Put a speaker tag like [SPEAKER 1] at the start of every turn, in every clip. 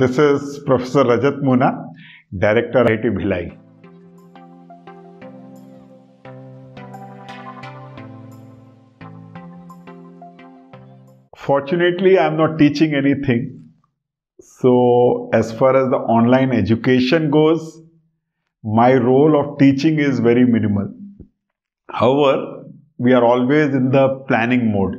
[SPEAKER 1] this is Professor Rajat Muna, Director at IIT Bhilai. Fortunately, I'm not teaching anything. So, as far as the online education goes, my role of teaching is very minimal. However, we are always in the planning mode,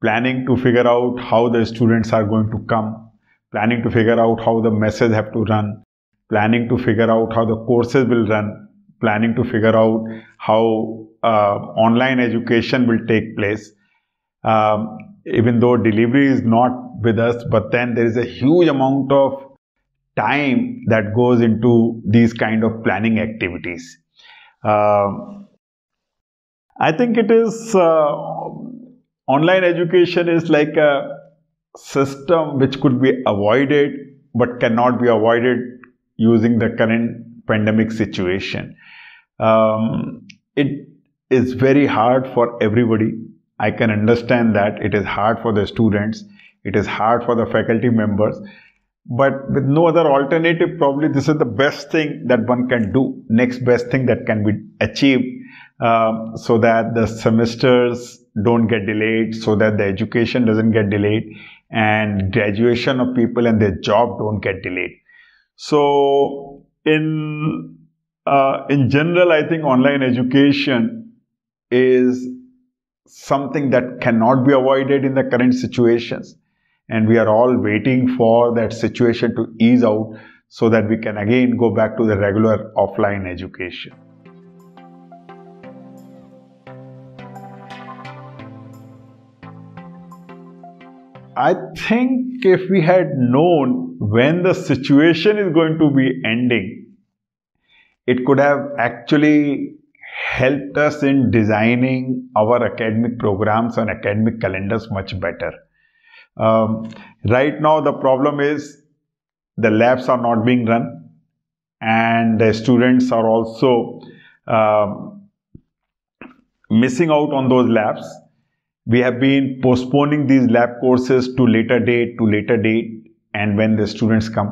[SPEAKER 1] planning to figure out how the students are going to come, planning to figure out how the messages have to run, planning to figure out how the courses will run, planning to figure out how uh, online education will take place. Um, even though delivery is not with us, but then there is a huge amount of time that goes into these kind of planning activities. Uh, I think it is uh, online education is like a system which could be avoided but cannot be avoided using the current pandemic situation. Um, it is very hard for everybody. I can understand that it is hard for the students, it is hard for the faculty members, but with no other alternative, probably this is the best thing that one can do, next best thing that can be achieved uh, so that the semesters don't get delayed, so that the education doesn't get delayed, and graduation of people and their job don't get delayed. So in uh, in general, I think online education is something that cannot be avoided in the current situations, and we are all waiting for that situation to ease out so that we can again go back to the regular offline education. I think if we had known when the situation is going to be ending, it could have actually helped us in designing our academic programs and academic calendars much better. Um, right now, the problem is the labs are not being run, and the students are also um, missing out on those labs we have been postponing these lab courses to later date to later date and when the students come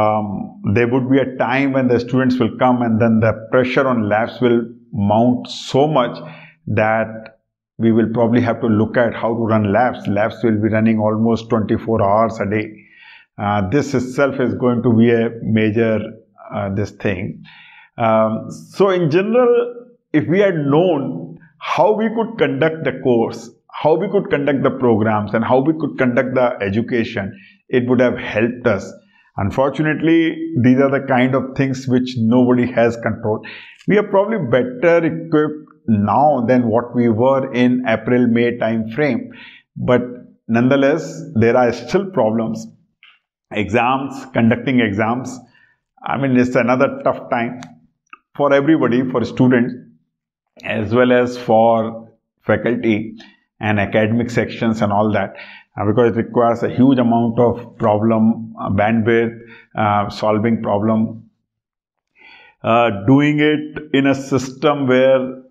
[SPEAKER 1] um, there would be a time when the students will come and then the pressure on labs will mount so much that we will probably have to look at how to run labs labs will be running almost 24 hours a day uh, this itself is going to be a major uh, this thing um, so in general if we had known how we could conduct the course, how we could conduct the programs, and how we could conduct the education, it would have helped us. Unfortunately, these are the kind of things which nobody has control. We are probably better equipped now than what we were in April May time frame, but nonetheless, there are still problems. Exams, conducting exams, I mean, it's another tough time for everybody, for students as well as for faculty and academic sections and all that uh, because it requires a huge amount of problem uh, bandwidth uh, solving problem uh, doing it in a system where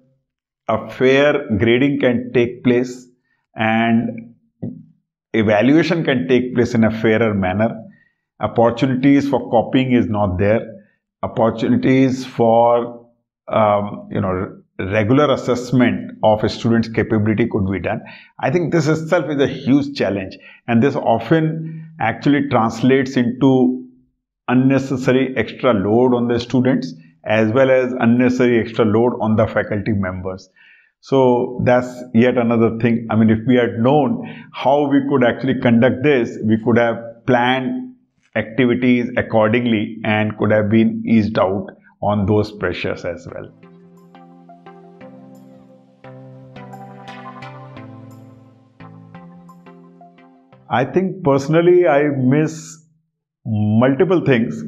[SPEAKER 1] a fair grading can take place and evaluation can take place in a fairer manner opportunities for copying is not there opportunities for um, you know regular assessment of a student's capability could be done. I think this itself is a huge challenge and this often actually translates into unnecessary extra load on the students as well as unnecessary extra load on the faculty members. So that's yet another thing. I mean, if we had known how we could actually conduct this, we could have planned activities accordingly and could have been eased out on those pressures as well. I think personally, I miss multiple things.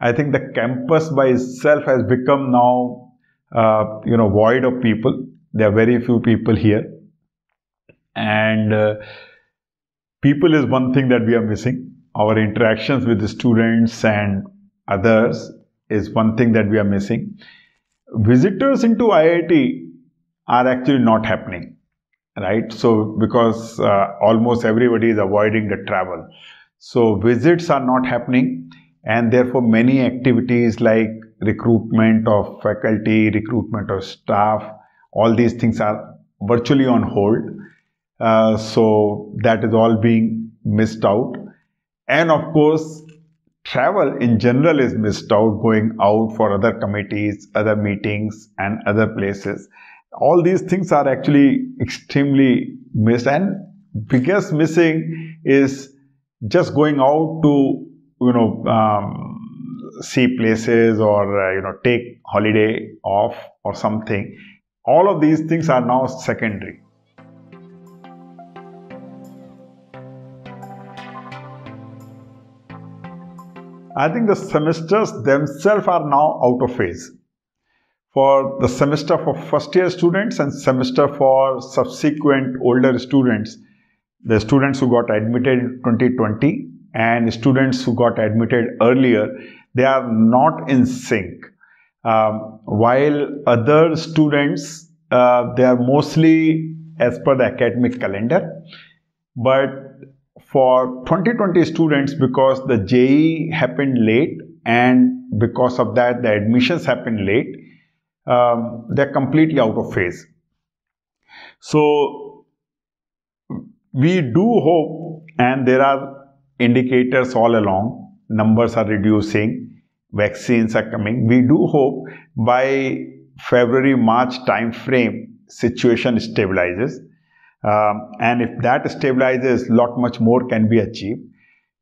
[SPEAKER 1] I think the campus by itself has become now, uh, you know, void of people. There are very few people here, and uh, people is one thing that we are missing. Our interactions with the students and others is one thing that we are missing. Visitors into IIT are actually not happening right? So because uh, almost everybody is avoiding the travel. So visits are not happening and therefore many activities like recruitment of faculty, recruitment of staff, all these things are virtually on hold. Uh, so that is all being missed out. And of course, travel in general is missed out going out for other committees, other meetings and other places all these things are actually extremely missed and biggest missing is just going out to you know um, see places or uh, you know take holiday off or something all of these things are now secondary i think the semesters themselves are now out of phase for the semester for first year students and semester for subsequent older students. The students who got admitted in 2020 and students who got admitted earlier, they are not in sync. Um, while other students, uh, they are mostly as per the academic calendar. But for 2020 students, because the JE happened late and because of that the admissions happened late, um, they're completely out of phase. So, we do hope and there are indicators all along, numbers are reducing, vaccines are coming. We do hope by February, March time frame situation stabilizes. Um, and if that stabilizes, lot much more can be achieved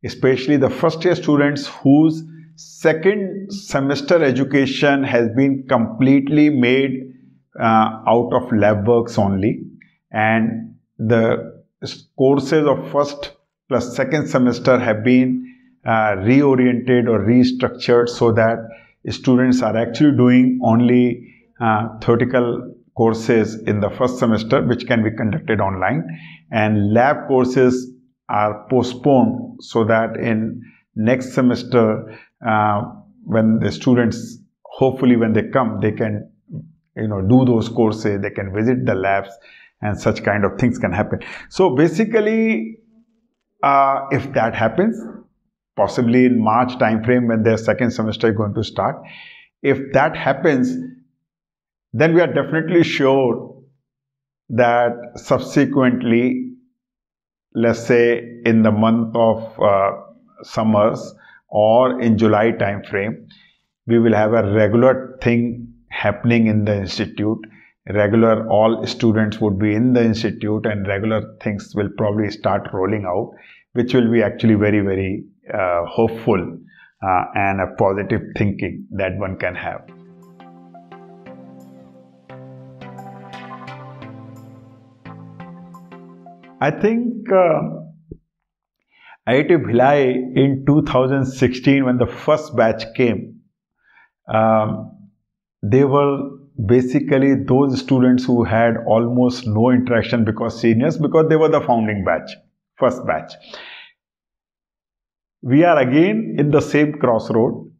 [SPEAKER 1] especially the first year students whose second semester education has been completely made uh, out of lab works only and the courses of first plus second semester have been uh, reoriented or restructured so that students are actually doing only uh, theoretical courses in the first semester which can be conducted online and lab courses are postponed so that in next semester uh, when the students hopefully when they come they can you know do those courses they can visit the labs and such kind of things can happen so basically uh, if that happens possibly in march time frame when their second semester is going to start if that happens then we are definitely sure that subsequently let's say in the month of uh, summers or in July time frame, we will have a regular thing happening in the institute. Regular, all students would be in the institute, and regular things will probably start rolling out, which will be actually very, very uh, hopeful uh, and a positive thinking that one can have. I think. Uh, IIT Bhilai in 2016, when the first batch came, um, they were basically those students who had almost no interaction because seniors, because they were the founding batch, first batch. We are again in the same crossroad.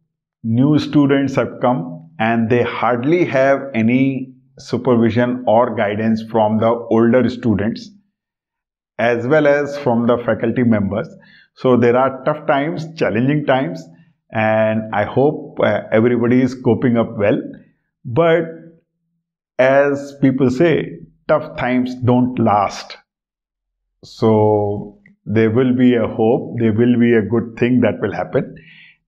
[SPEAKER 1] New students have come and they hardly have any supervision or guidance from the older students as well as from the faculty members so there are tough times, challenging times, and I hope uh, everybody is coping up well. But as people say, tough times don't last. So there will be a hope, there will be a good thing that will happen,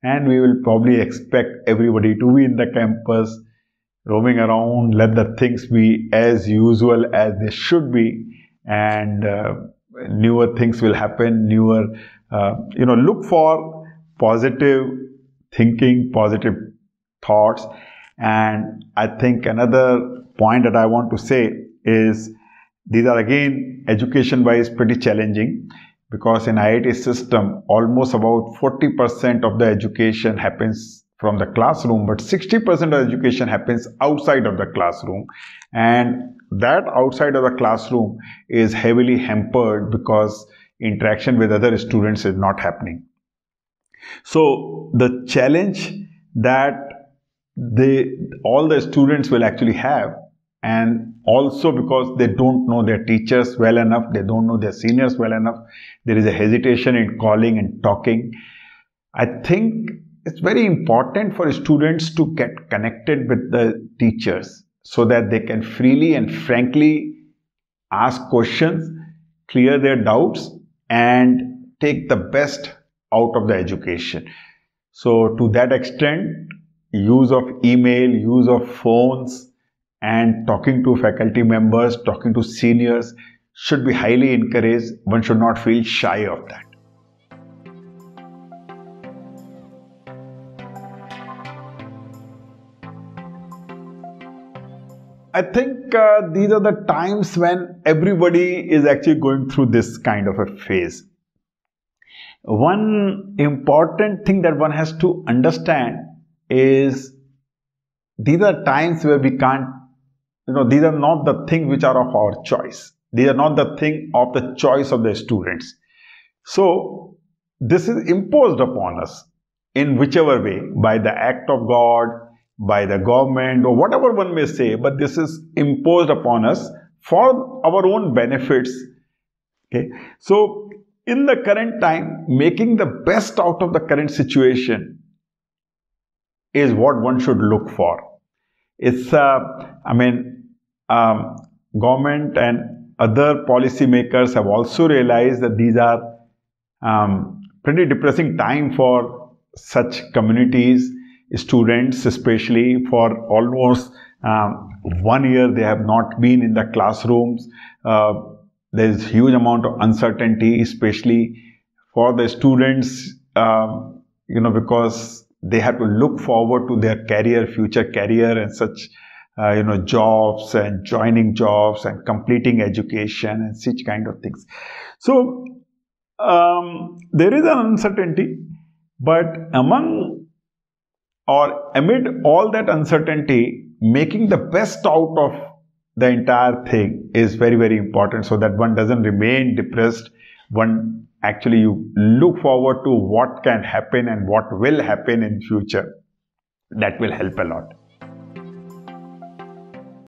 [SPEAKER 1] and we will probably expect everybody to be in the campus, roaming around, let the things be as usual as they should be, and uh, newer things will happen, newer uh, you know look for positive thinking positive thoughts and i think another point that i want to say is these are again education wise pretty challenging because in iit system almost about 40% of the education happens from the classroom but 60% of education happens outside of the classroom and that outside of the classroom is heavily hampered because interaction with other students is not happening. So the challenge that they all the students will actually have and also because they don't know their teachers well enough, they don't know their seniors well enough, there is a hesitation in calling and talking. I think it's very important for students to get connected with the teachers so that they can freely and frankly ask questions, clear their doubts, and take the best out of the education. So to that extent, use of email, use of phones and talking to faculty members, talking to seniors should be highly encouraged. One should not feel shy of that. I think uh, these are the times when everybody is actually going through this kind of a phase. One important thing that one has to understand is these are times where we can't, you know, these are not the things which are of our choice. These are not the thing of the choice of the students. So this is imposed upon us in whichever way by the act of God, by the government or whatever one may say, but this is imposed upon us for our own benefits. Okay. So, in the current time, making the best out of the current situation is what one should look for. It's, uh, I mean, um, government and other policymakers have also realized that these are um, pretty depressing time for such communities students especially for almost um, one year they have not been in the classrooms uh, there is huge amount of uncertainty especially for the students um, you know because they have to look forward to their career future career and such uh, you know jobs and joining jobs and completing education and such kind of things so um, there is an uncertainty but among or amid all that uncertainty, making the best out of the entire thing is very, very important so that one doesn't remain depressed. One actually you look forward to what can happen and what will happen in future. That will help a lot.